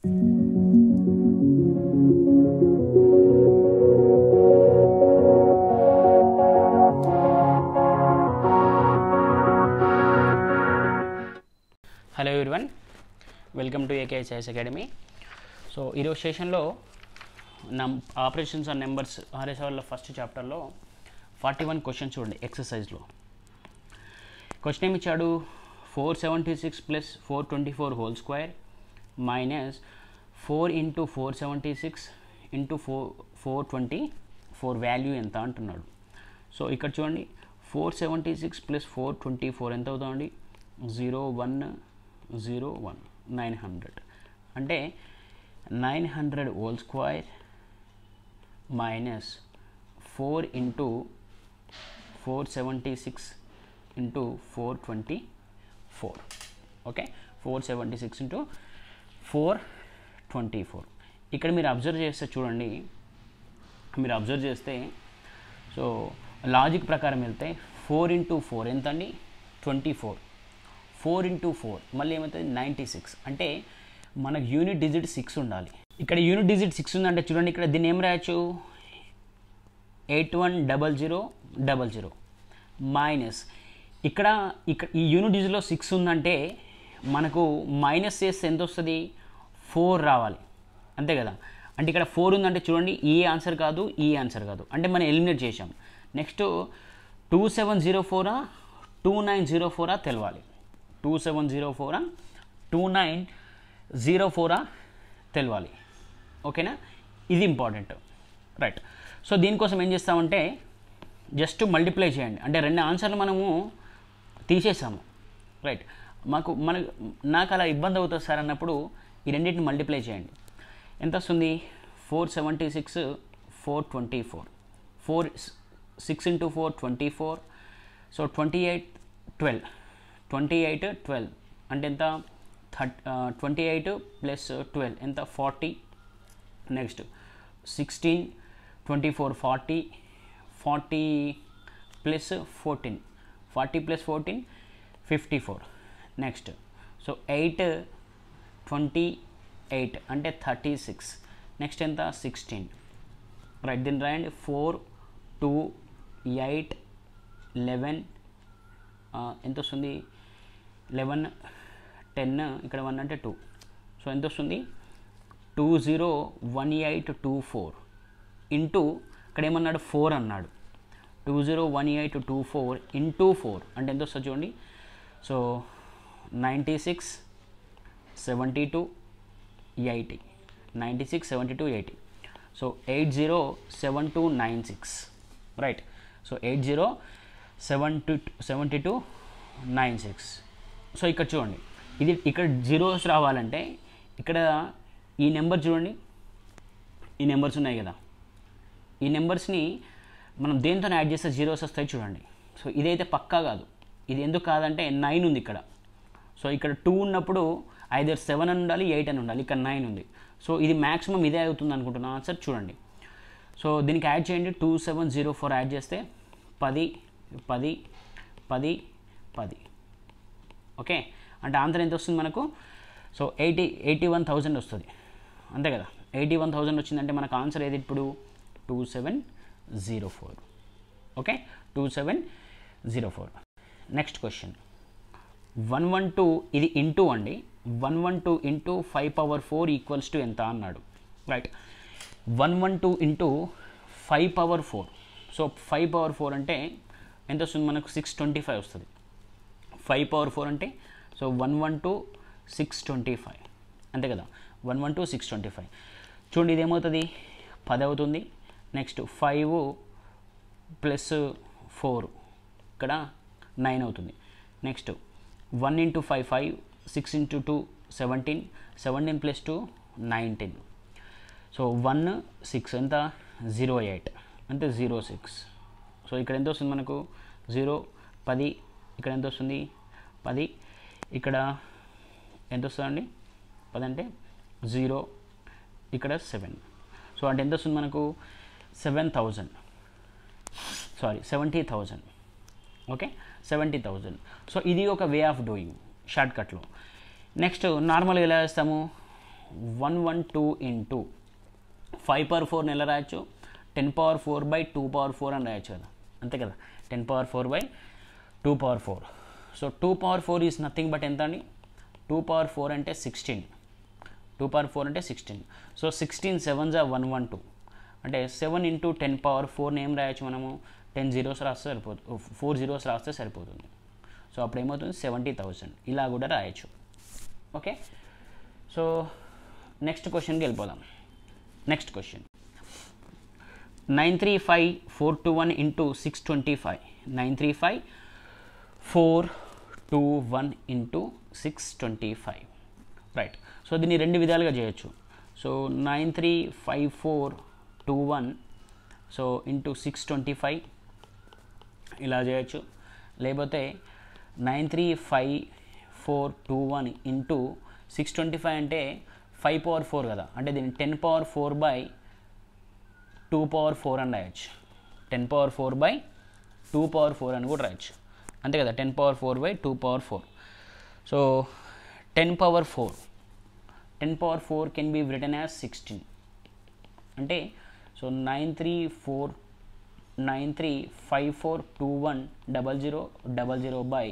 hello everyone welcome to AKSIS academy so ఈరోజు సెషన్లో నం ఆపరేషన్స్ ఆన్ నెంబర్స్ ఆర్ఎస్ వాళ్ళ ఫస్ట్ చాప్టర్లో ఫార్టీ వన్ క్వశ్చన్ చూడండి ఎక్సర్సైజ్లో క్వశ్చన్ ఏమి ఇచ్చాడు four seventy six plus four twenty four whole square four four into seventy six into four four twenty four value ఎంత అంటున్నాడు సో ఇక్కడ చూడండి four seventy six plus four twenty four ఎంత అవుతుందండి zero one zero one nine hundred అంటే nine hundred whole square minus four into four seventy six into four twenty four okay four seventy six into four twenty four ఇక్కడ మీరు observe చేస్తే చూడండి మీరు observe చేస్తే so logic ప్రకారం వెళ్తే four into four ఎంత అండి twenty four four into four మళ్ళీ ఏమవుతుంది నైంటీ సిక్స్ అంటే మనకు యూనిట్ డిజిట్ సిక్స్ ఉండాలి ఇక్కడ యూనిట్ డిజిట్ సిక్స్ ఉందంటే చూడండి ఇక్కడ దీన్ని ఏం రాయచ్చు eight one double zero double zero minus ఇక్కడ ఇక్కడ ఈ యూనిట్ డిజిట్లో సిక్స్ ఉందంటే మనకు మైనస్ చేస్తే ఎంత వస్తుంది ఫోర్ రావాలి అంతే కదా అంటే ఇక్కడ ఫోర్ ఉందంటే చూడండి ఈ ఆన్సర్ కాదు ఈ ఆన్సర్ కాదు అంటే మనం ఎలిమినేట్ చేసాం నెక్స్ట్ టూ సెవెన్ జీరో ఫోరా టూ నైన్ జీరో ఫోరా తెలవాలి టూ సెవెన్ జీరో ఫోరా టూ నైన్ జీరో ఫోరా తెలవాలి ఓకేనా ఇది ఇంపార్టెంట్ రైట్ సో దీనికోసం ఏం చేస్తామంటే జస్ట్ మల్టిప్లై చేయండి అంటే రెండు ఆన్సర్లు మనము తీసేసాము రైట్ మాకు మన నాకు అలా ఇబ్బంది అవుతుంది సార్ అన్నప్పుడు ఈ రెండింటిని మల్టిప్లై చేయండి ఎంత వస్తుంది four seventy six four twenty four four six into four twenty four so twenty eight twelve twenty eight twelve అంటే ఎంత థర్ట్ ట్వంటీ ఎయిట్ ప్లస్ ట్వెల్వ్ ఎంత forty next sixteen twenty four forty forty plus fourteen forty plus fourteen fifty four next so eight twenty eight అంటే thirty six next ఎంత sixteen right దీని రాయండి four two eight eleven ఎంత వస్తుంది eleven ten ఇక్కడ one అంటే two so ఎంత వస్తుంది two zero one eight two four into ఇక్కడ ఏమన్నాడు ఫోర్ అన్నాడు two zero one eight two four into four అంటే ఎంత వస్తుంది చూడండి so ninety six seventy two eighty ninety six seventy two eighty so eight zero seven two nine six right so eight zero seven two seventy two nine six so ఇక్కడ చూడండి ఇది ఇక్కడ zeros రావాలంటే ఇక్కడ ఈ నెంబర్ చూడండి ఈ numbers ఉన్నాయి కదా ఈ నెంబర్స్ని మనం దేంతో యాడ్ చేస్తే జీరోస్ వస్తాయి చూడండి సో ఇదైతే పక్కా కాదు ఇది ఎందుకు కాదంటే నైన్ ఉంది ఇక్కడ సో ఇక్కడ టూ ఉన్నప్పుడు ఐదర్ సెవెన్ అని ఉండాలి ఎయిట్ అని ఉండాలి ఇక్కడ నైన్ ఉంది సో ఇది మ్యాక్సిమం ఇదే అవుతుంది అనుకుంటున్నాను ఆన్సర్ చూడండి సో దీనికి యాడ్ చేయండి two seven zero four add చేస్తే పది పది పది పది ఓకే అంటే ఆన్సర్ ఎంత వస్తుంది మనకు so eighty eighty one thousand వస్తుంది అంతే కదా ఎయిటీ వన్ థౌజండ్ వచ్చిందంటే మనకు ఆన్సర్ ఏది ఇప్పుడు two seven zero four okay two seven zero four next question one one two ఇది ఇంటూ అండి one one two into five power four equals to ఎంత అన్నాడు right one one two into five power four so five power four అంటే ఎంత వస్తుంది మనకు six twenty five వస్తుంది five power four అంటే so one one two six twenty five అంతే కదా one one two six twenty five చూడండి ఇదేమవుతుంది పది అవుతుంది నెక్స్ట్ ఫైవ్ ప్లస్ ఫోర్ ఇక్కడ నైన్ అవుతుంది next one into five five six into two seventeen seventeen plus two nineteen so one six ఎంత zero eight అంటే జీరో సిక్స్ సో ఇక్కడ ఎంత వస్తుంది మనకు జీరో పది ఇక్కడ ఎంత వస్తుంది పది ఇక్కడ ఎంత వస్తుందండి పది అంటే జీరో ఇక్కడ సెవెన్ సో అంటే ఎంత వస్తుంది మనకు seven thousand sorry seventy thousand okay seventy thousand so ఇది ఒక వే ఆఫ్ డూయింగ్ షార్ట్ కట్లో నెక్స్ట్ నార్మల్గా ఎలా చేస్తాము one one two into five power ఫోర్ని ఎలా రాయొచ్చు ten power four by two power four అని రాయొచ్చు కదా అంతే కదా ten power four by two power four so two power four is nothing but ఎంత అండి టూ పవర్ ఫోర్ అంటే సిక్స్టీన్ టూ పవర్ ఫోర్ అంటే సిక్స్టీన్ సో సిక్స్టీన్ సెవెన్ జా వన్ వన్ టూ అంటే సెవెన్ ఇంటూ టెన్ పవర్ ఫోర్ని ఏం రాయొచ్చు మనము టెన్ జీరోస్ రాస్తే సరిపోతుంది ఫోర్ జీరోస్ రాస్తే సరిపోతుంది సో అప్పుడు ఏమవుతుంది సెవెంటీ థౌసండ్ ఇలా కూడా రాయొచ్చు ఓకే సో నెక్స్ట్ క్వశ్చన్కి వెళ్ళిపోదాం next question nine three five four two one into six twenty five nine three five four two one into six twenty five right so దీన్ని రెండు విధాలుగా చేయొచ్చు so nine three five four two one so into six twenty five ఇలా చేయొచ్చు లేకపోతే nine three five four two one into six twenty five అంటే five power four కదా అంటే దీన్ని ten power four by two power four అని రాయొచ్చు ten power four by two power four అని కూడా రాయొచ్చు అంతే కదా ten power four by two power four so ten power four ten power four can be written as sixteen అంటే so nine three four nine three five four two one double zero double zero by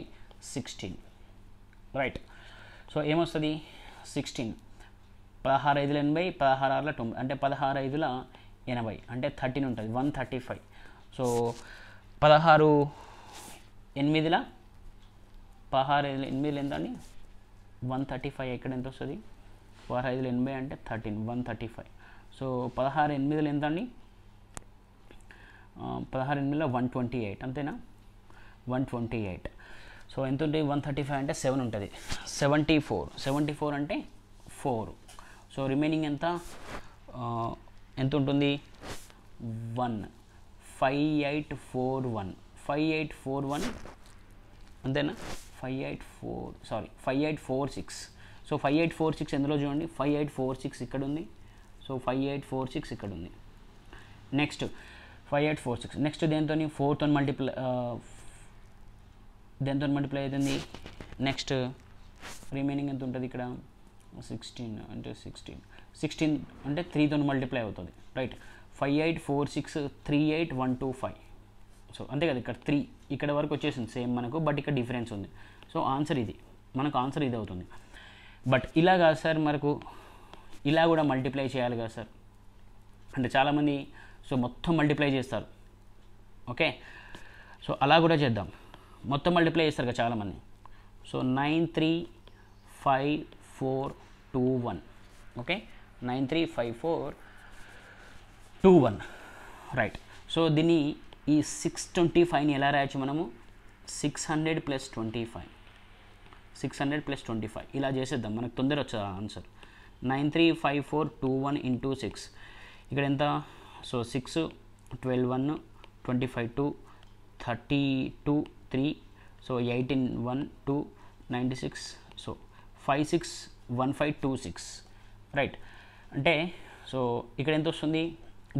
sixteen right so ఏమొస్తుంది sixteen పదహారు ఐదుల ఎనభై పదహారు ఆరుల తొంభై అంటే పదహారు ఐదుల ఎనభై అంటే థర్టీన్ ఉంటుంది వన్ థర్టీ ఫైవ్ సో పదహారు ఎనిమిదిల పదహారు ఐదుల ఎనిమిదిలో ఎంత అండి వన్ థర్టీ ఫైవ్ ఎక్కడ ఎంత వస్తుంది పదహారు ఐదుల ఎనభై అంటే thirteen one thirty five so పదహారు ఎనిమిదిలో ఎంత అండి పదహారు ఎనిమిదిలో వన్ ట్వంటీ ఎయిట్ అంతేనా వన్ ట్వంటీ ఎయిట్ సో ఎంత ఉంటుంది వన్ థర్టీ ఫైవ్ అంటే సెవెన్ ఉంటుంది సెవెంటీ ఫోర్ సెవెంటీ ఫోర్ అంటే ఫోర్ సో రిమైనింగ్ ఎంత ఎంత ఉంటుంది one five eight four one five eight four one అంతేనా five eight four sorry five eight four six so five eight four six ఎందులో చూడండి five eight four six ఇక్కడ ఉంది so five eight four six ఇక్కడ ఉంది next five eight four six next దేంతో ఫోర్తో multiply uh, దేంతో మల్టిప్లై అవుతుంది నెక్స్ట్ రిమైనింగ్ ఎంత ఉంటుంది ఇక్కడ సిక్స్టీన్ అంటే సిక్స్టీన్ సిక్స్టీన్ అంటే త్రీతో మల్టిప్లై అవుతుంది right five eight four six three eight one two five so అంతే కదా ఇక్కడ త్రీ ఇక్కడ వరకు వచ్చేసింది సేమ్ మనకు బట్ ఇక్కడ డిఫరెన్స్ ఉంది సో ఆన్సర్ ఇది మనకు ఆన్సర్ ఇది అవుతుంది బట్ ఇలా కాదు సార్ మనకు ఇలా కూడా మల్టిప్లై చేయాలి కదా సార్ అంటే చాలామంది సో మొత్తం మల్టిప్లై చేస్తారు ఓకే సో అలా కూడా చేద్దాం మొత్తం మల్టిప్లై చేస్తారు కదా చాలామంది so nine three five four two one okay nine three five four two one right so దీన్ని ఈ సిక్స్ ట్వంటీ ఫైవ్ని ఎలా రాయొచ్చు మనము six hundred plus twenty five six hundred plus twenty five ఇలా చేసేద్దాం మనకు తొందర వచ్చా answer nine three five four two one into six ఇక్కడ ఎంత so six twelve one twenty five two thirty two three so eighteen one two ninety six so five six one five two six right అంటే so ఇక్కడ ఎంత వస్తుంది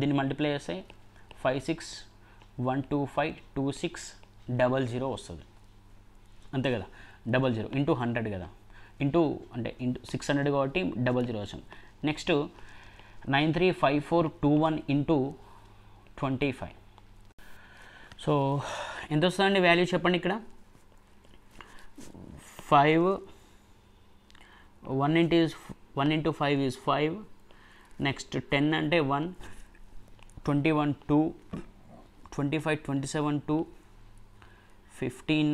దీన్ని multiply చేస్తే five six one two five two six double zero వస్తుంది అంతే కదా double zero into hundred కదా ఇంటూ అంటే ఇంటూ సిక్స్ హండ్రెడ్ కాబట్టి డబల్ జీరో వస్తుంది next nine three five four two one into twenty five so ఎంత వస్తుందండి వాల్యూ చెప్పండి ఇక్కడ five one into one into five is five next ten అంటే one twenty one two twenty five twenty seven two fifteen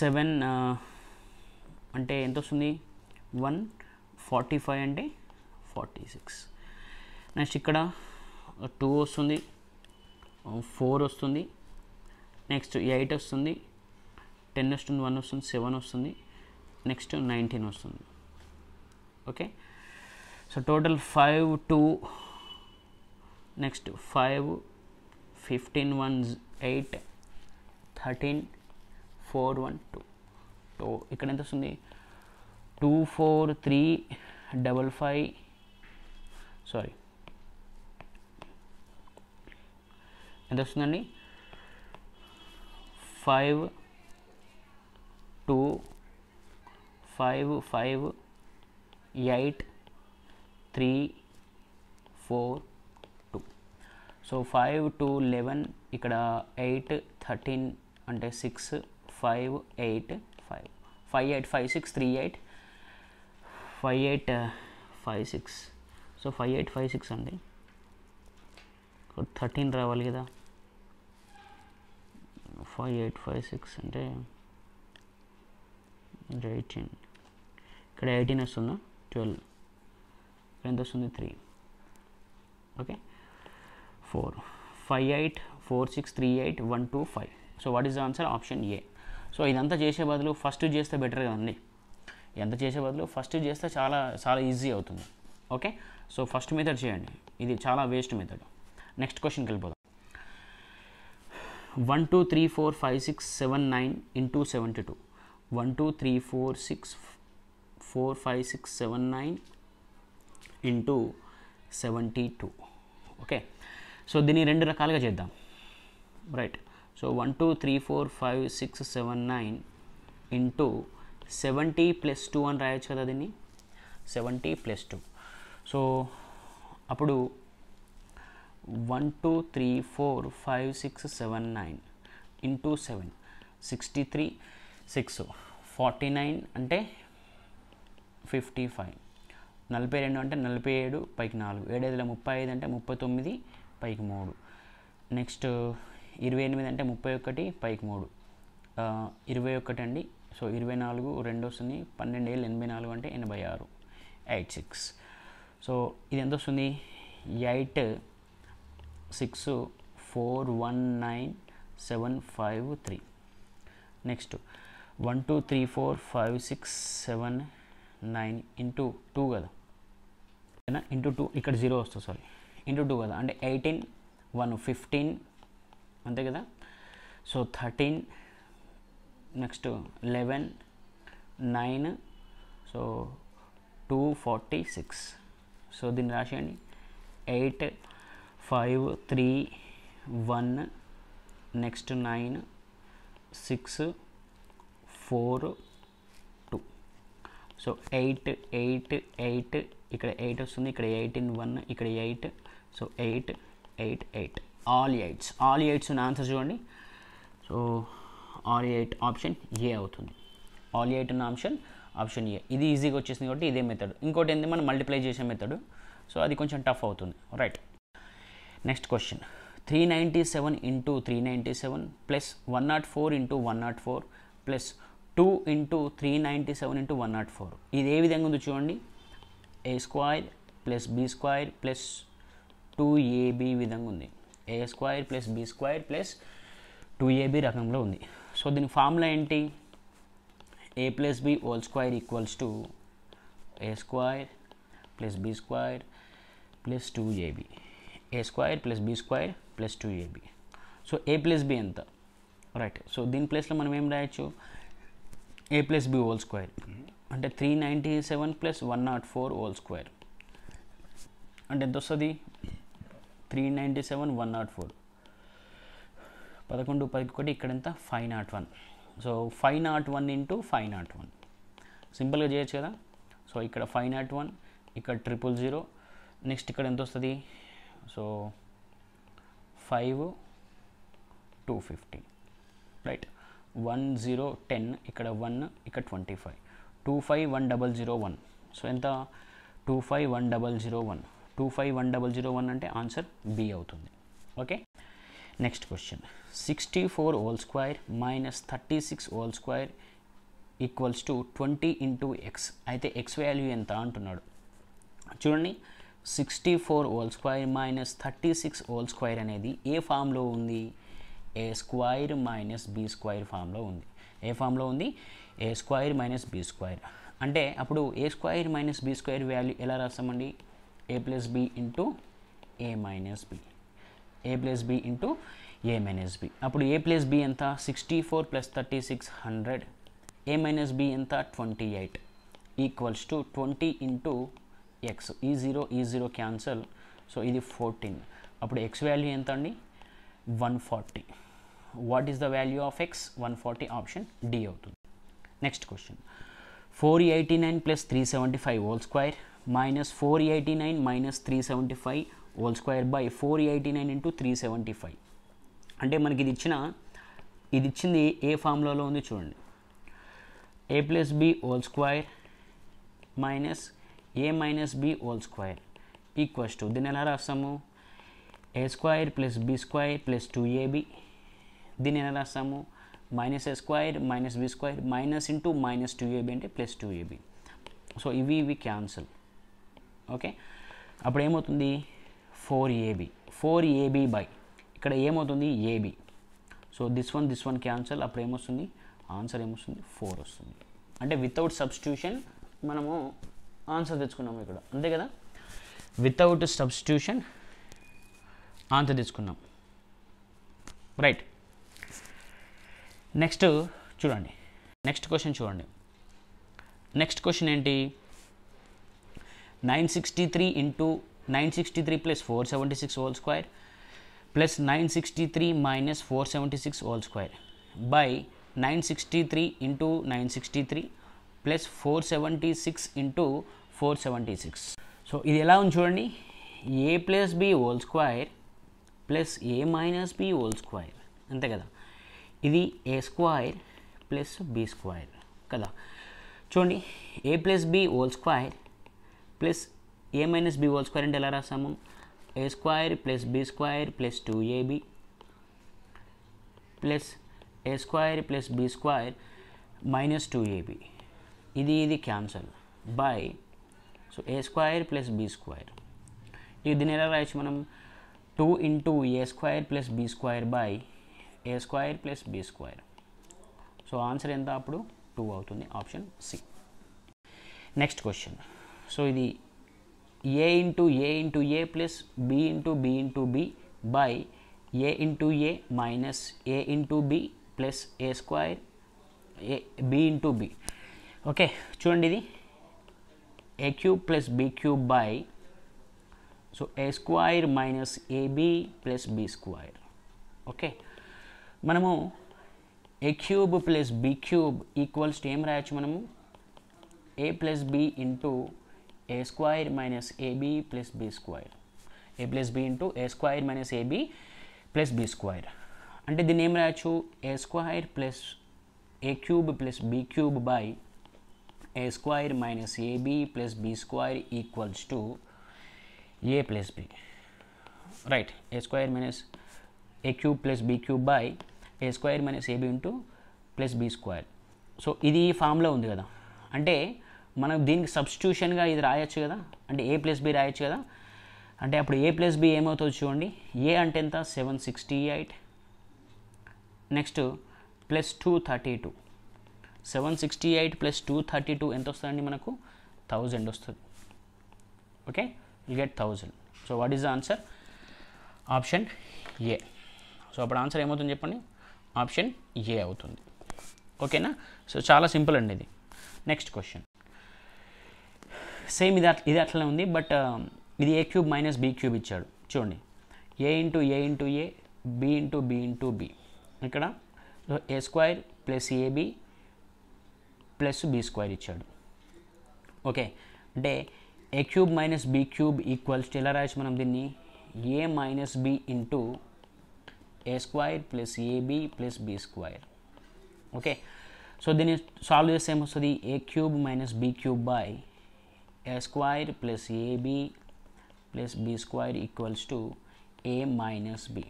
seven అంటే ఎంత వస్తుంది one forty five అంటే forty six next ఇక్కడ టూ వస్తుంది ఫోర్ వస్తుంది నెక్స్ట్ ఎయిట్ వస్తుంది ten వస్తుంది వన్ వస్తుంది సెవెన్ వస్తుంది నెక్స్ట్ నైన్టీన్ వస్తుంది okay so total five two next five fifteen one eight thirteen four one two two ఇక్కడ ఎంత వస్తుంది two four three double five sorry ఎంత వస్తుందండి five two five five eight three four two so five two eleven ఇక్కడ eight thirteen అంటే six five eight five five eight five six three eight five eight five six so five eight five six అండి thirteen రావాలి కదా five eight five six అంటే eighteen ఇక్కడ eighteen వస్తుందా twelve ఎంత వస్తుంది three okay four five eight four six three eight one two five so what is the answer option A so ఇదంతా చేసే బదులు ఫస్ట్ చేస్తే బెటర్ కదండి ఎంత చేసే బదులు ఫస్ట్ చేస్తే చాలా చాలా ఈజీ అవుతుంది ఓకే సో ఫస్ట్ మెథడ్ చేయండి ఇది చాలా వేస్ట్ మెథడ్ నెక్స్ట్ క్వశ్చన్కి వెళ్ళిపోదాం one two three four five six seven nine into seventy two one two three four six four five six seven nine into seventy two okay so దీన్ని రెండు రకాలుగా చేద్దాం right so one two three four five six seven nine into seventy plus two అని రాయొచ్చు కదా దీన్ని seventy plus two so అప్పుడు one two three four five six seven nine into seven sixty three six forty nine అంటే fifty five నలభై రెండు అంటే నలభై ఏడు పైకి నాలుగు ఏడైదుల ముప్పై ఐదు అంటే ముప్పై తొమ్మిది పైకి మూడు నెక్స్ట్ ఇరవై ఎనిమిది అంటే ముప్పై ఒకటి పైకి మూడు ఇరవై ఒకటి అండి సో ఇరవై నాలుగు రెండు వస్తుంది పన్నెండు ఏళ్ళు ఎనభై నాలుగు అంటే ఎనభై ఆరు ఎయిట్ సిక్స్ సో ఇది ఎంత వస్తుంది eight six four one nine seven five three next one two three four five six seven nine into two కదా ఏదైనా ఇంటూ టూ ఇక్కడ జీరో వస్తుంది సారీ ఇంటూ టూ కదా అంటే ఎయిటీన్ వన్ ఫిఫ్టీన్ అంతే కదా so thirteen next eleven nine so two forty six so దీన్ని రాసేయండి eight five three one next nine six four two so eight eight eight ఇక్కడ eight వస్తుంది ఇక్కడ ఎయిట్ ఇన్ వన్ ఇక్కడ eight so eight eight eight all eights all eights ఉన్న answer చూడండి so all eight option A అవుతుంది all eight ఉన్న option option A ఇది ఈజీగా వచ్చేసింది కాబట్టి ఇదే మెథడ్ ఇంకోటి ఏంటి మనం మల్టిప్లై చేసే మెథడ్ సో అది కొంచెం టఫ్ అవుతుంది right next question three ninety seven into three ninety seven plus one nought four into one nought four plus two into three ninety seven into one nought four ఇది ఏ విధంగా ఉందో చూడండి A square plus B square plus two AB విధంగా ఉంది A square plus B square plus two AB రకంలో ఉంది so దీని ఫార్ములా ఏంటి A plus B whole square equals to A square plus B square plus two AB A square plus B square plus two AB so A plus B ఎంత right so దీని ప్లేస్లో మనం ఏం రాయొచ్చు A plus B whole square అంటే three ninety seven plus one nought four whole square అంటే ఎంత వస్తుంది three ninety seven one nought four పదకొండు పది ఒకటి ఇక్కడ ఎంత five nought one so five nought one into five nought one సింపుల్గా చేయొచ్చు కదా సో ఇక్కడ ఫైవ్ నాట్ వన్ ఇక్కడ ట్రిపుల్ జీరో నెక్స్ట్ ఇక్కడ ఎంత వస్తుంది so five two fifty right one zero ten ఇక్కడ వన్ ఇక్కడ twenty five two five one double zero one so ఎంత two five one double zero one two five one double zero one అంటే answer B అవుతుంది okay next question sixty four whole square minus thirty six whole square equals to twenty into X అయితే X value ఎంత అంటున్నాడు చూడండి sixty four whole square minus thirty six whole square అనేది ఏ ఫామ్లో ఉంది A square minus B square ఫామ్లో ఉంది ఏ ఫామ్లో ఉంది A square minus B square అంటే అప్పుడు A square minus B square value ఎలా రాస్తామండి A plus B into A minus B A plus B into A minus B అప్పుడు ఏ ప్లస్ బి ఎంత sixty four plus thirty six hundred A minus B ఎంత twenty eight equals to twenty into X ఈ zero ఈ zero cancel so ఇది fourteen అప్పుడు X value ఎంత అండి one forty what is the value of X one forty option D అవుతుంది next question four eighty nine plus three seventy five whole square minus four eighty nine minus three seventy five whole square by four eighty nine into three seventy five అంటే మనకి ఇది ఇచ్చిన ఇది ఇచ్చింది ఏ ఫార్ములాలో ఉంది చూడండి A plus B whole square minus A minus B whole square equals to దీన్ని ఎలా రాస్తాము A square plus B square plus two A B దీన్ని ఎలా రాస్తాము minus A square minus B square minus into minus two A B అంటే plus two AB so ఇవి ఇవి cancel okay అప్పుడు ఏమవుతుంది four A B four A B by ఇక్కడ ఏమవుతుంది A B so this one this one cancel అప్పుడు ఏమొస్తుంది ఆన్సర్ ఏమొస్తుంది ఫోర్ వస్తుంది అంటే వితౌట్ సబ్స్టిట్యూషన్ మనము ఆన్సర్ తెచ్చుకున్నాము ఇక్కడ అంతే కదా వితౌట్ సబ్స్టిట్యూషన్ ఆన్సర్ తెచ్చుకున్నాం రైట్ నెక్స్ట్ చూడండి నెక్స్ట్ క్వశ్చన్ చూడండి నెక్స్ట్ క్వశ్చన్ ఏంటి nine sixty three into nine sixty three plus four seventy six whole square plus nine sixty three minus four seventy six whole square by nine sixty three into nine sixty three plus four seventy six into four seventy six so ఇది ఎలా ఉంది చూడండి A plus B whole square plus A minus B whole square అంతే కదా ఇది A square plus B square కదా చూడండి A plus B whole square plus A minus B whole square అంటే ఎలా రాసాము A square plus B square plus two A B plus A square plus B square minus two A B ఇది ఇది cancel by so A square plus B square దీన్ని ఎలా రాయొచ్చు మనం two into A square plus B square by A square plus B square so answer ఎంత అప్పుడు two అవుతుంది option C next question so ఇది A into A into A plus B into B into B by A into A minus A into B plus A square A B into B okay చూడండి ఇది A cube plus B cube by so A square minus A B plus B square okay మనము A cube plus B cube equals to ఏం రాయొచ్చు మనము A plus B into A square minus A B plus B square A plus B into A square minus A B plus B square అంటే దీన్ని ఏం రాయొచ్చు A square plus A cube plus B cube by A square minus A B plus B square equals to A plus B right A square minus A cube plus B cube by A square minus A B into plus B square so ఇది ఫామ్లో ఉంది కదా అంటే మనం దీనికి సబ్స్టిట్యూషన్గా ఇది రాయొచ్చు కదా అంటే ఏ ప్లస్ బి రాయొచ్చు కదా అంటే అప్పుడు ఏ ప్లస్ బి ఏమవుతుంది చూడండి ఏ అంటే ఎంత seven sixty eight next plus two thirty two seven sixty eight plus two thirty two ఎంత వస్తుందండి మనకు థౌజండ్ వస్తుంది okay will get thousand so what is the answer option A so అప్పుడు answer ఏమవుతుంది చెప్పండి ఆప్షన్ ఏ అవుతుంది ఓకేనా so చాలా సింపుల్ అండి ఇది నెక్స్ట్ క్వశ్చన్ సేమ్ ఇది ఇది అట్లనే ఉంది బట్ um, ఇది A cube minus B cube ఇచ్చాడు చూడండి A into A into A B into B into B ఇక్కడ A square plus A B plus B square ఇచ్చాడు ఓకే అంటే A cube minus B cube equals ఎలా రాయచ్చు మనం దీన్ని A minus B into A square plus A B plus B square okay so దీన్ని solve చేస్తే ఏమొస్తుంది A cube minus B cube by A square plus A B plus B square equals to A minus B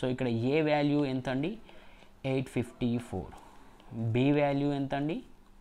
so ఇక్కడ A value ఎంత అండి eight fifty four B value ఎంత అండి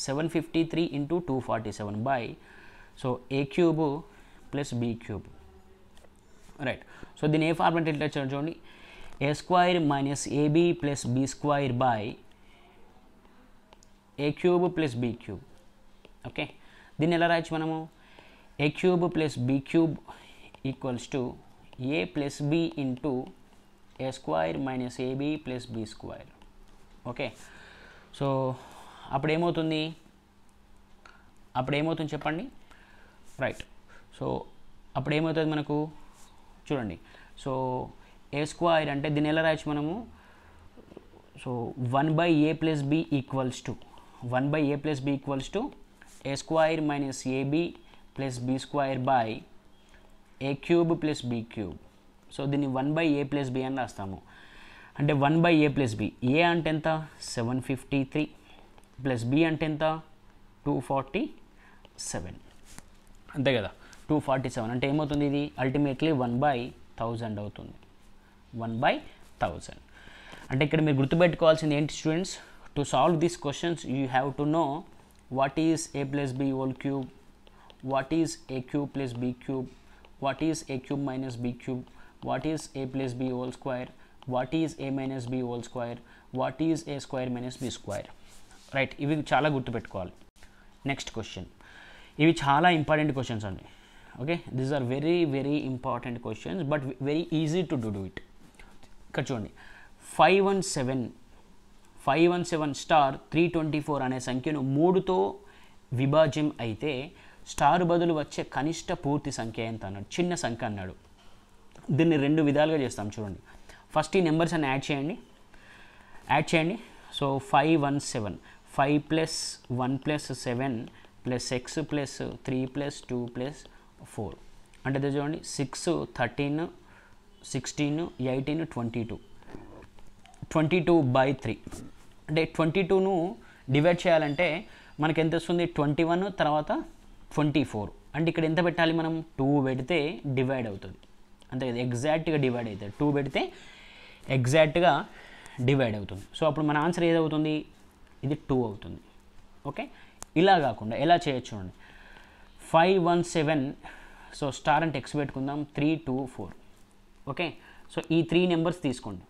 753 into 247 by so a cube plus b cube right so the a format literature journey a square minus a b plus b square by a cube plus b cube okay then ela raichu a cube plus b cube equals to a plus b into a square minus a b plus b square okay so అప్పుడు ఏమవుతుంది అప్పుడు ఏమవుతుంది చెప్పండి right so అప్పుడు ఏమవుతుంది మనకు చూడండి so A square అంటే దీన్ని ఎలా రాయొచ్చు మనము so one by A plus B equals to one by A plus B equals to A square minus A B plus B square by A cube plus B cube so దీన్ని one by A plus B అని రాస్తాము అంటే one by A plus B A అంటే ఎంత seven fifty three plus B అంటే ఎంత two forty seven అంతే కదా టూ ఫార్టీ సెవెన్ అంటే ఏమవుతుంది ఇది అల్టిమేట్లీ వన్ బై థౌజండ్ అవుతుంది వన్ బై థౌజండ్ అంటే ఇక్కడ మీరు గుర్తుపెట్టుకోవాల్సింది ఏంటి students to solve these questions you have to know what is A plus B whole cube what is A cube plus B cube what is A cube minus B cube what is A plus B whole square what is A minus B whole square what is A square minus B square right ఇవి చాలా గుర్తుపెట్టుకోవాలి next question ఇవి చాలా important questions అండి okay these are very very important questions but very easy to do do it ఇక్కడ చూడండి five one seven five one seven star three twenty four అనే సంఖ్యను మూడుతో విభాజ్యం అయితే స్టార్ బదులు వచ్చే కనిష్ట పూర్తి సంఖ్య ఎంత అన్నాడు చిన్న సంఖ్య అన్నాడు దీన్ని రెండు విధాలుగా చేస్తాం చూడండి ఫస్ట్ ఈ నెంబర్స్ అని యాడ్ చేయండి యాడ్ చేయండి so five one seven five plus one plus seven plus six plus three plus two plus four అంటే చూడండి six thirteen sixteen eighteen twenty two twenty two by three అంటే twenty టూను divide చేయాలంటే మనకి ఎంత వస్తుంది ట్వంటీ వన్ తర్వాత twenty four అంటే ఇక్కడ ఎంత పెట్టాలి మనం టూ పెడితే డివైడ్ అవుతుంది అంతే కదా ఎగ్జాక్ట్గా డివైడ్ అవుతుంది టూ పెడితే ఎగ్జాక్ట్గా డివైడ్ అవుతుంది సో అప్పుడు మన ఆన్సర్ ఏదవుతుంది ఇది టూ అవుతుంది ఓకే ఇలా కాకుండా ఎలా చేయొచ్చు చూడండి five one seven so star అంటే ఎక్స్ పెట్టుకుందాం three two four okay so ఈ త్రీ నెంబర్స్ తీసుకోండి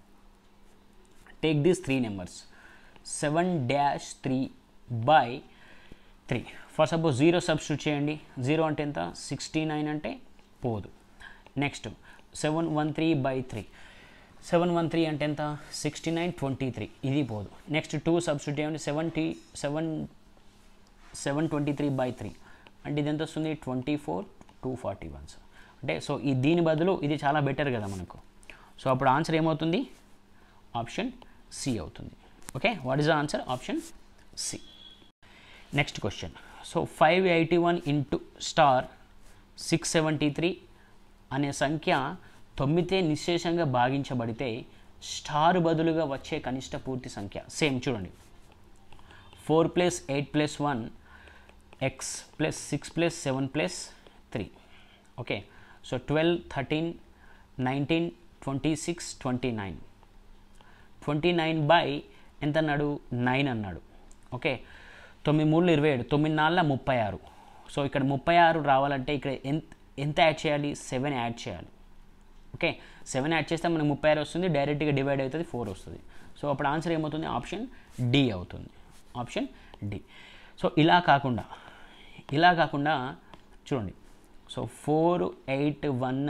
take these three numbers seven dash three by three for suppose zero substitute చేయండి జీరో అంటే ఎంత సిక్స్టీ నైన్ అంటే పోదు next seven one three by three seven one three అంటే ఎంత sixty nine twenty three ఇది పోదు నెక్స్ట్ టూ సబ్స్టిట్యూట్ ఏమంటే seventy seven seven twenty three by three అంటే ఇది ఎంత వస్తుంది twenty four two forty one sir అంటే సో ఈ దీని బదులు ఇది చాలా బెటర్ కదా మనకు సో అప్పుడు ఆన్సర్ ఏమవుతుంది ఆప్షన్ సి అవుతుంది okay what is the answer option C next question so five eighty one into star six seventy three అనే సంఖ్య తొమ్మితే నిశేషంగా భాగించబడితే స్టార్ బదులుగా వచ్చే కనిష్ట పూర్తి సంఖ్య సేమ్ చూడండి four plus eight plus one X plus six plus seven plus three okay so twelve thirteen nineteen twenty six twenty nine twenty nine by ఎంత అన్నాడు నైన్ అన్నాడు ఓకే తొమ్మిది మూడు ఇరవై ఏడు తొమ్మిది నాలుగు ముప్పై ఆరు సో ఇక్కడ ముప్పై ఆరు రావాలంటే ఇక్కడ ఎంత ఎంత యాడ్ చేయాలి సెవెన్ యాడ్ చేయాలి ఓకే సెవెన్ యాడ్ చేస్తే మనకు ముప్పై ఆరు వస్తుంది డైరెక్ట్గా డివైడ్ అవుతుంది ఫోర్ వస్తుంది సో అప్పుడు ఆన్సర్ ఏమవుతుంది ఆప్షన్ డి అవుతుంది ఆప్షన్ డి సో ఇలా కాకుండా ఇలా కాకుండా చూడండి so four eight one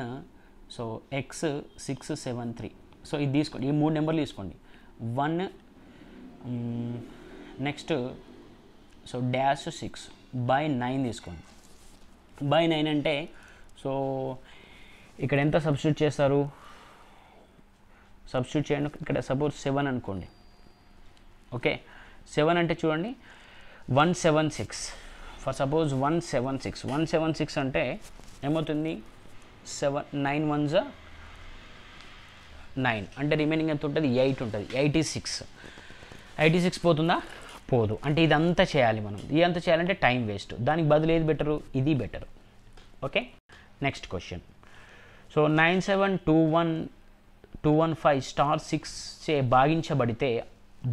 so X six seven three so ఇది తీసుకోండి ఈ మూడు నెంబర్లు తీసుకోండి one next so dash six by nine తీసుకోండి బై నైన్ అంటే సో ఇక్కడ ఎంత సబ్స్టిట్యూట్ చేస్తారు సబ్స్టిట్యూట్ చేయండి ఇక్కడ సపోజ్ సెవెన్ అనుకోండి ఓకే సెవెన్ అంటే చూడండి one seven six for suppose one seven six one seven six అంటే ఏమవుతుంది సెవెన్ నైన్ వన్ జ నైన్ అంటే రిమైనింగ్ ఎంత ఉంటుంది ఎయిట్ ఉంటుంది ఎయిటీ సిక్స్ ఎయిటీ సిక్స్ పోతుందా పోదు అంటే ఇదంతా చేయాలి మనం ఇదంతా చేయాలంటే టైం వేస్ట్ దానికి బదులు ఏది బెటరు ఇది better okay next question so nine seven two one two one five star six చే భాగించబడితే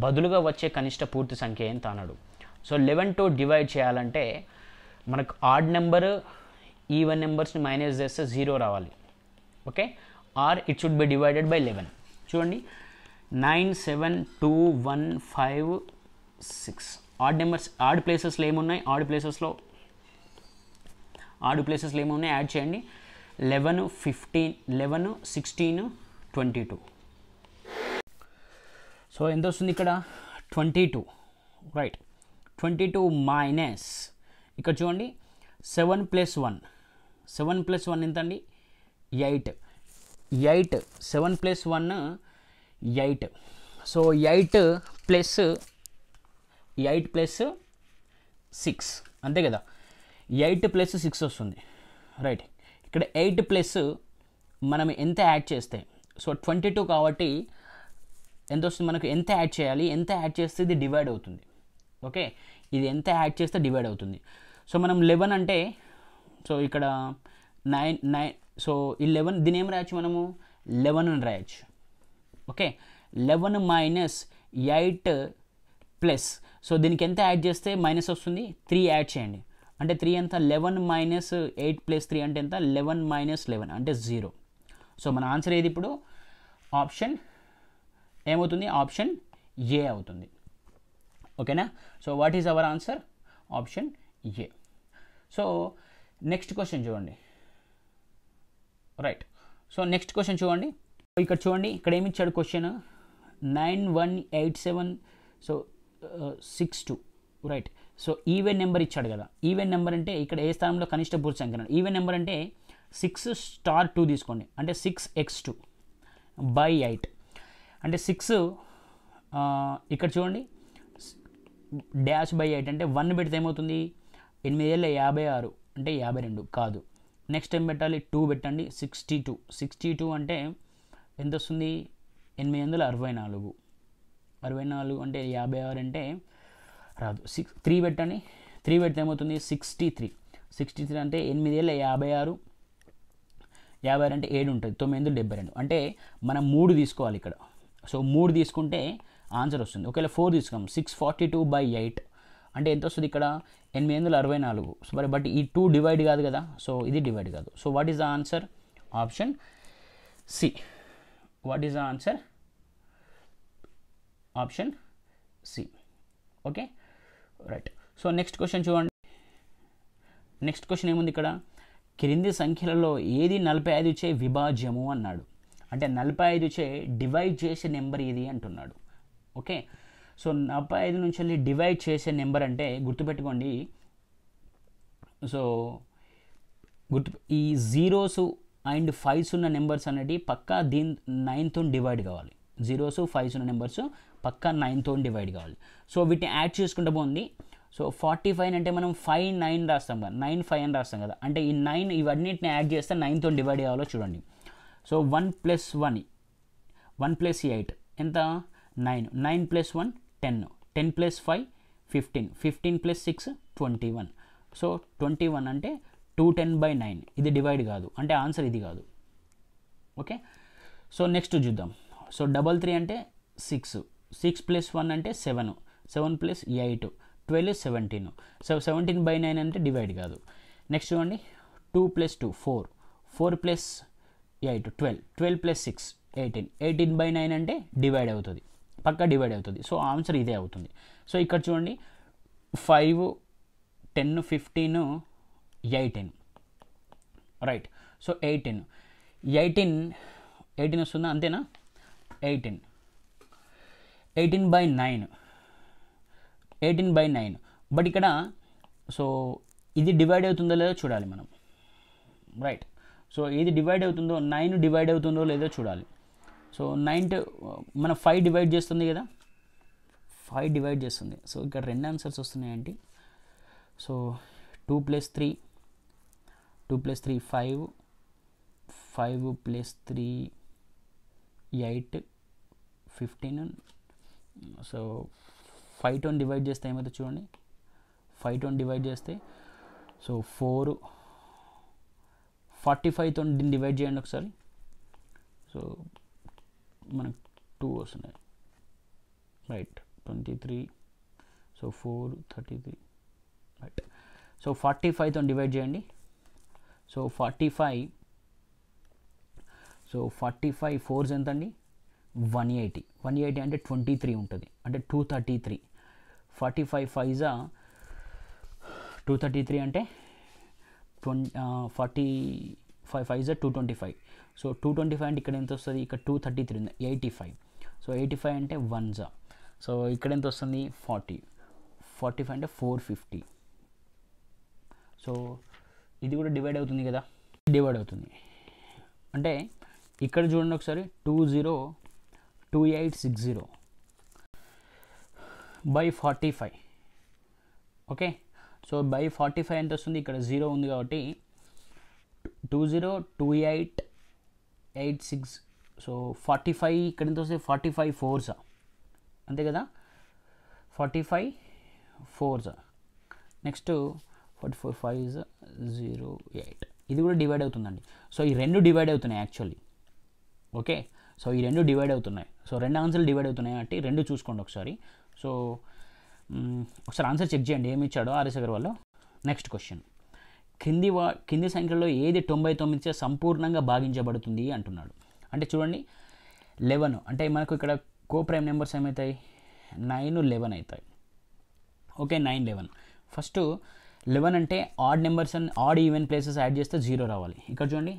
బదులుగా వచ్చే కనిష్ట పూర్తి సంఖ్య ఎంత అన్నాడు సో లెవెన్ టూ డివైడ్ చేయాలంటే మనకు ఆడ్ నెంబర్ ఈవెన్ నెంబర్స్ని మైనస్ చేస్తే జీరో రావాలి okay or it should be divided by eleven చూడండి nine seven two one five six odd numbers odd ప్లేసెస్లో ఏమున్నాయి ఆడ్ ప్లేసెస్లో ఆడ్ ప్లేసెస్లో ఏమున్నాయి యాడ్ చేయండి eleven fifteen eleven sixteen twenty two so ఎంత వస్తుంది ఇక్కడ twenty two right twenty two minus ఇక్కడ చూడండి seven plus one seven plus one ఎంత అండి eight eight seven plus one eight so eight plus eight plus six అంతే కదా eight plus six వస్తుంది రైట్ ఇక్కడ ఎయిట్ ప్లస్ మనం ఎంత యాడ్ చేస్తే సో ట్వంటీ టూ కాబట్టి ఎంత వస్తుంది మనకు ఎంత యాడ్ చేయాలి ఎంత యాడ్ చేస్తే ఇది డివైడ్ అవుతుంది ఓకే ఇది ఎంత యాడ్ చేస్తే డివైడ్ అవుతుంది సో మనం లెవెన్ అంటే సో ఇక్కడ నైన్ నైన్ సో ఈ లెవెన్ దీని ఏం రాయొచ్చు మనము లెవెన్ అని రాయొచ్చు okay eleven minus eight plus so దీనికి ఎంత యాడ్ చేస్తే మైనస్ వస్తుంది త్రీ యాడ్ చేయండి అంటే త్రీ ఎంత eleven minus eight plus three అంటే ఎంత లెవెన్ మైనస్ లెవెన్ అంటే జీరో సో మన ఆన్సర్ ఏది ఇప్పుడు ఆప్షన్ ఏమవుతుంది ఆప్షన్ ఏ అవుతుంది ఓకేనా so what is our answer option A so next question చూడండి రైట్ సో నెక్స్ట్ క్వశ్చన్ చూడండి ఇక్కడ చూడండి ఇక్కడ ఏమి ఇచ్చాడు question nine one eight seven so six two right so even number ఇచ్చాడు కదా ఈవెన్ నెంబర్ అంటే ఇక్కడ ఏ స్థానంలో కనిష్ట పూర్తి సంఖ్య ఈవెన్ నెంబర్ అంటే సిక్స్ స్టార్ టూ తీసుకోండి అంటే six X two by eight అంటే సిక్స్ ఇక్కడ చూడండి డాష్ బై ఎయిట్ అంటే వన్ పెడితే ఏమవుతుంది ఎనిమిది వేల యాభై ఆరు అంటే యాభై రెండు కాదు నెక్స్ట్ ఏం పెట్టాలి టూ పెట్టండి సిక్స్టీ టూ సిక్స్టీ టూ అంటే ఎంత వస్తుంది ఎనిమిది వందల అరవై నాలుగు అరవై నాలుగు అంటే యాభై ఆరు అంటే రాదు సిక్స్ త్రీ పెట్టండి త్రీ పెడితే ఏమవుతుంది సిక్స్టీ త్రీ సిక్స్టీ త్రీ అంటే ఎనిమిది వేల యాభై ఆరు యాభై ఆరు అంటే ఏడు ఉంటుంది తొమ్మిది డెబ్బై రెండు అంటే మనం మూడు తీసుకోవాలి ఇక్కడ సో మూడు తీసుకుంటే ఆన్సర్ వస్తుంది ఒకవేళ ఫోర్ తీసుకున్నాం six forty two by eight అంటే ఎంత వస్తుంది ఇక్కడ ఎనిమిది వందల అరవై నాలుగు సో మరి బట్ ఈ టూ డివైడ్ కాదు కదా సో ఇది డివైడ్ కాదు so what is the answer option C what is the answer option C okay right so next question చూడండి నెక్స్ట్ క్వశ్చన్ ఏముంది ఇక్కడ క్రింది సంఖ్యలలో ఏది నలభై ఐదు చే విభాజ్యము అన్నాడు అంటే నలభై ఐదు చే డివైడ్ చేసే నెంబర్ ఏది అంటున్నాడు ఓకే సో నలభై ఐదు నుంచి వెళ్ళి డివైడ్ చేసే నెంబర్ అంటే గుర్తుపెట్టుకోండి సో గుర్తు ఈ జీరోస్ అండ్ ఫైవ్స్ ఉన్న నెంబర్స్ అనేటివి పక్కా దీని నైన్త్ డివైడ్ కావాలి జీరోస్ ఫైవ్స్ ఉన్న నెంబర్స్ పక్కా నైన్తో డివైడ్ కావాలి సో వీటిని యాడ్ చేసుకుంటే బాగుంది సో ఫార్టీ ఫైవ్ అంటే మనం ఫైవ్ నైన్ రాస్తాం కదా నైన్ ఫైవ్ అని రాస్తాం కదా అంటే ఈ నైన్ ఇవన్నిటిని యాడ్ చేస్తే నైన్తో డివైడ్ కావాలో చూడండి so one plus one one plus eight ఎంత nine nine plus one ten ten plus five fifteen fifteen plus six twenty one so twenty one అంటే టూ టెన్ బై నైన్ ఇది divide కాదు అంటే answer ఇది కాదు okay so next చూద్దాం so double three అంటే six six plus one అంటే seven seven plus eight twelve seventeen so seventeen by nine అంటే డివైడ్ కాదు నెక్స్ట్ చూడండి two plus two four four plus eight twelve twelve plus six eighteen eighteen by nine అంటే divide అవుతుంది పక్కా divide అవుతుంది so answer ఇదే అవుతుంది so ఇక్కడ చూడండి five ten fifteen eighteen right so eighteen eighteen eighteen వస్తుందా అంతేనా eighteen eighteen by nine eighteen by nine but ఇక్కడ సో ఇది డివైడ్ అవుతుందో లేదో చూడాలి మనం రైట్ సో ఏది డివైడ్ అవుతుందో నైన్ డివైడ్ అవుతుందో లేదో చూడాలి సో నైన్ మన ఫైవ్ డివైడ్ చేస్తుంది కదా ఫైవ్ డివైడ్ చేస్తుంది సో ఇక్కడ రెండు ఆన్సర్స్ వస్తున్నాయండి so two plus three two plus three five five plus three eight fifteen so five టోన్ డివైడ్ చేస్తే ఏమైతే చూడండి ఫైవ్ టోన్ డివైడ్ చేస్తే సో ఫోర్ ఫార్టీ ఫైవ్ తో డివైడ్ చేయండి ఒకసారి సో మనకు టూ వస్తున్నాయి right twenty three so four thirty three right so forty ఫైవ్తో డివైడ్ చేయండి so forty five so forty five fours ఎంత అండి వన్ ఎయిటీ వన్ ఎయిటీ అంటే ట్వంటీ త్రీ ఉంటుంది అంటే two thirty three forty five ఫైజా టూ థర్టీ త్రీ అంటే ట్వం ఫార్టీ ఫైవ్ ఫైజా two twenty five so two twenty five అంటే ఇక్కడ ఎంత వస్తుంది ఇక్కడ టూ థర్టీ త్రీ ఉంది eighty five so eighty five అంటే వన్ జా సో ఇక్కడ ఎంత వస్తుంది ఫార్టీ ఫార్టీ ఫైవ్ అంటే ఫోర్ ఫిఫ్టీ సో ఇది కూడా డివైడ్ అవుతుంది కదా డివైడ్ అవుతుంది అంటే ఇక్కడ చూడండి ఒకసారి two zero 2860 by 45 okay so by 45 ఎంత వస్తుంది ఇక్కడ 0 ఉంది కాబట్టి 202886 సో 45 ఇక్కడ ఎంత వస్తుంది 45 4s అంతే కదా 45 4s next five zero eight ఇది కూడా డివైడ్ అవుతుందండి సో ఈ రెండు డివైడ్ అవుతున్నాయి యాక్చువల్లీ ఓకే సో ఈ రెండు డివైడ్ అవుతున్నాయి సో రెండు ఆన్సర్లు డివైడ్ అవుతున్నాయి కాబట్టి రెండు చూసుకోండి ఒకసారి సో ఒకసారి ఆన్సర్ చెక్ చేయండి ఏమి ఇచ్చాడో ఆర్ఎస్ అగర్వాల్లో నెక్స్ట్ క్వశ్చన్ కింది వా కింది సంఖ్యలో ఏది తొంభై తొమ్మిదిచే సంపూర్ణంగా భాగించబడుతుంది అంటున్నాడు అంటే చూడండి లెవెన్ అంటే మనకు ఇక్కడ కో ప్రైమ్ నెంబర్స్ ఏమవుతాయి నైన్ లెవెన్ అవుతాయి okay nine eleven first eleven అంటే odd numbers and odd even places add చేస్తే జీరో రావాలి ఇక్కడ చూడండి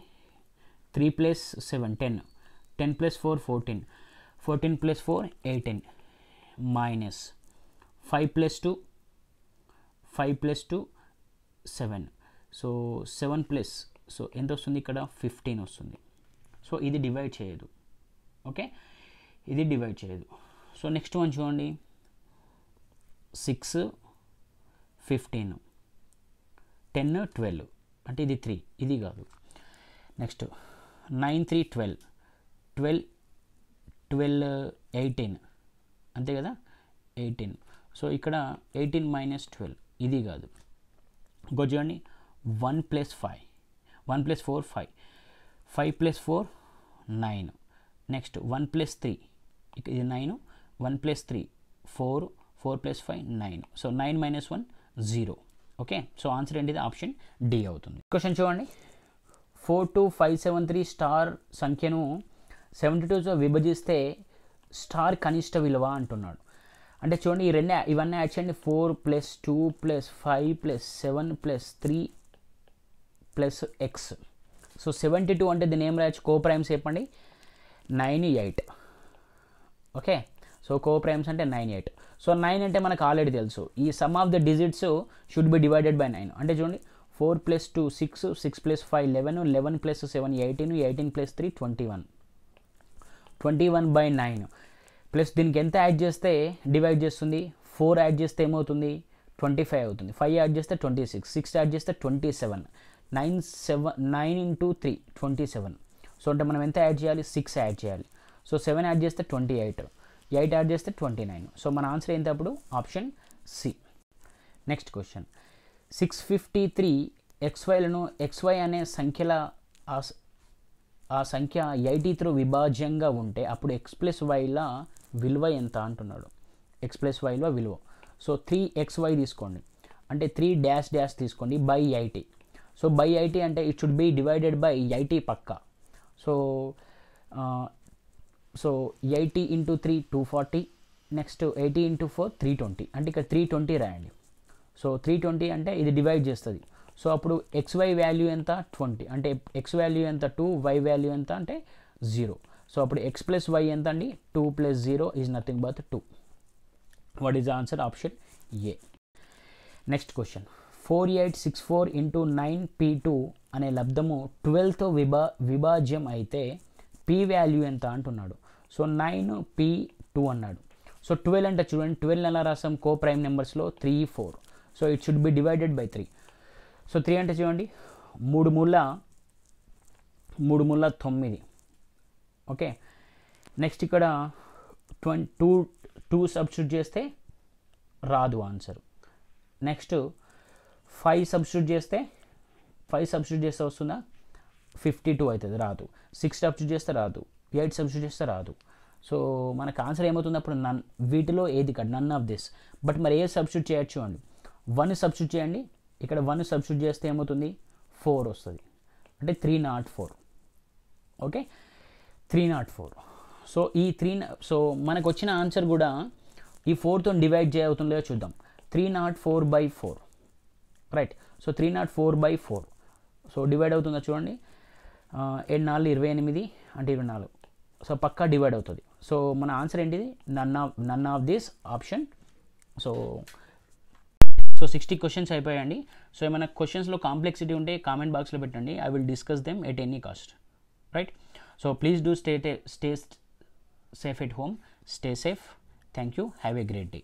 three plus seven ten ten plus four fourteen fourteen plus four eighteen minus five plus two five plus two seven so seven plus so ఎంత వస్తుంది ఇక్కడ fifteen వస్తుంది so ఇది divide చేయదు ఓకే ఇది డివైడ్ చేయదు సో నెక్స్ట్ వన్ చూడండి six fifteen ten twelve అంటే ఇది త్రీ ఇది కాదు next nine three twelve twelve twelve eighteen అంతే కదా ఎయిటీన్ సో ఇక్కడ ఎయిటీన్ మైనస్ ట్వెల్వ్ ఇది కాదు ఇంకో చూడండి one plus five one plus four five five plus four nine next one plus three ఇది nine one plus three four four plus five nine so nine minus one zero okay so answer ఏంటిది option D అవుతుంది question చూడండి four two five seven three star సంఖ్యను seventy టూతో విభజిస్తే star కనిష్ట విలువ అంటున్నాడు అంటే చూడండి ఈ రెండు ఇవన్నీ యాడ్ చేయండి four plus two plus five plus seven plus three plus x so seventy two అంటే దీని ఏం రాయచ్చు కో ప్రైమ్స్ చెప్పండి nine eight okay so co primes అంటే నైన్ ఎయిట్ సో నైన్ అంటే మనకు ఆల్రెడీ తెలుసు ఈ sum of the digits should be divided by nine అంటే చూడండి four plus two six six plus five eleven eleven plus seven eighteen eighteen plus three twenty one twenty one by nine plus దీనికి ఎంత add చేస్తే divide చేస్తుంది four add చేస్తే ఏమవుతుంది twenty five అవుతుంది five add చేస్తే ట్వంటీ సిక్స్ సిక్స్ యాడ్ చేస్తే twenty seven nine seven nine into three twenty seven so అంటే మనం ఎంత యాడ్ చేయాలి సిక్స్ యాడ్ చేయాలి సో సెవెన్ యాడ్ చేస్తే ట్వంటీ ఎయిట్ ఎయిట్ యాడ్ చేస్తే ట్వంటీ నైన్ సో మన ఆన్సర్ ఏంటి అప్పుడు option C next question six fifty three ఎక్స్వైలను ఎక్స్వై అనే సంఖ్యల ఆ సంఖ్య త్రూ విభాజ్యంగా ఉంటే అప్పుడు ఎక్స్ ప్లస్ వైల విలువ ఎంత అంటున్నాడు ఎక్స్ ప్లస్ వైల విలువ సో త్రీ ఎక్స్ వై తీసుకోండి అంటే త్రీ డ్యాష్ డ్యాష్ తీసుకోండి by eighty so by eighty అంటే it should be divided by eighty పక్క so so eighty into three two forty next eighty into four three twenty అంటే ఇక్కడ three twenty రాయండి so three twenty అంటే ఇది divide చేస్తుంది so అప్పుడు x y value ఎంత ట్వంటీ అంటే ఎక్స్ వాల్యూ ఎంత టూ వై వాల్యూ ఎంత అంటే జీరో సో అప్పుడు ఎక్స్ ప్లస్ వై ఎంత అండి two plus zero is nothing but two what is answer option A next question four eight six four into nine P two అనే లబ్ధము ట్వెల్వ్తో విభా విభాజ్యం అయితే P value ఎంత అంటున్నాడు సో నైన్ పీ టూ అన్నాడు so twelve అంటే చూడండి ట్వెల్వ్ ఎలా రాసాం కో ప్రైమ్ నెంబర్స్లో three four so it should be divided by three so three అంటే చూడండి మూడు ముళ్ళ మూడు ముళ్ళ తొమ్మిది ఓకే నెక్స్ట్ ఇక్కడ ట్వం టూ టూ సబ్స్టిట్యూట్ చేస్తే రాదు ఆన్సర్ నెక్స్ట్ ఫైవ్ సబ్స్టిట్యూట్ చేస్తే ఫైవ్ సబ్స్టిట్యూట్ చేస్తే వస్తుందా ఫిఫ్టీ టూ అవుతుంది రాదు సిక్స్ సబ్స్టిట్యూట్ చేస్తే రాదు ఎయిట్ సబ్స్టిట్యూట్ చేస్తే రాదు సో మనకు ఆన్సర్ ఏమవుతుంది అప్పుడు నన్ వీటిలో ఏది కాదు నన్ ఆఫ్ దిస్ బట్ మరి ఏ సబ్స్టిట్యూట్ చేయొచ్చు అండి వన్ సబ్స్టిట్యూట్ చేయండి ఇక్కడ వన్ సబ్స్టిట్యూట్ చేస్తే ఏమవుతుంది ఫోర్ వస్తుంది అంటే three not four okay three not four so ఈ త్రీ సో మనకు వచ్చిన ఆన్సర్ కూడా ఈ ఫోర్తో డివైడ్ చేయవుతుందో చూద్దాం three not four by four right so three not four by four so divide అవుతుందా చూడండి ఏడు నాలుగు ఇరవై ఎనిమిది అంటే ఇరవై నాలుగు సో పక్కా డివైడ్ అవుతుంది సో మన ఆన్సర్ ఏంటిది none of none of this option so so sixty questions అయిపోయాయండి సో ఏమైనా క్వశ్చన్స్లో కాంప్లెక్సిటీ ఉంటే కామెంట్ బాక్స్లో పెట్టండి I will discuss them at any cost right so please do stay stay safe at home stay safe thank you have a great day